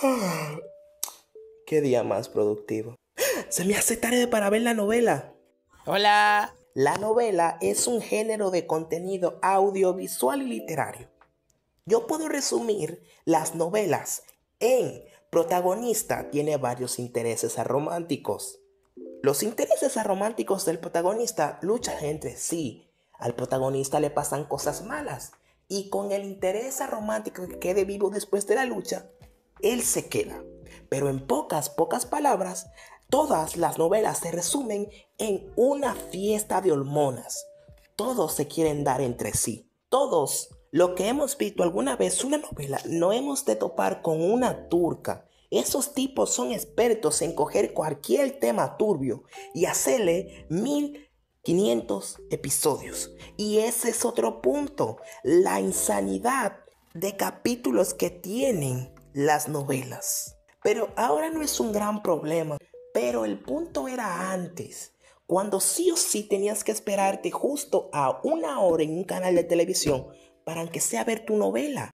Qué día más productivo. Se me hace tarde para ver la novela. Hola. La novela es un género de contenido audiovisual y literario. Yo puedo resumir las novelas en protagonista tiene varios intereses románticos. Los intereses románticos del protagonista luchan entre sí. Al protagonista le pasan cosas malas. Y con el interés romántico que quede vivo después de la lucha, él se queda. Pero en pocas, pocas palabras, todas las novelas se resumen en una fiesta de hormonas. Todos se quieren dar entre sí. Todos. Lo que hemos visto alguna vez una novela, no hemos de topar con una turca. Esos tipos son expertos en coger cualquier tema turbio y hacerle 1500 episodios. Y ese es otro punto, la insanidad de capítulos que tienen las novelas. Pero ahora no es un gran problema. Pero el punto era antes, cuando sí o sí tenías que esperarte justo a una hora en un canal de televisión para que sea ver tu novela.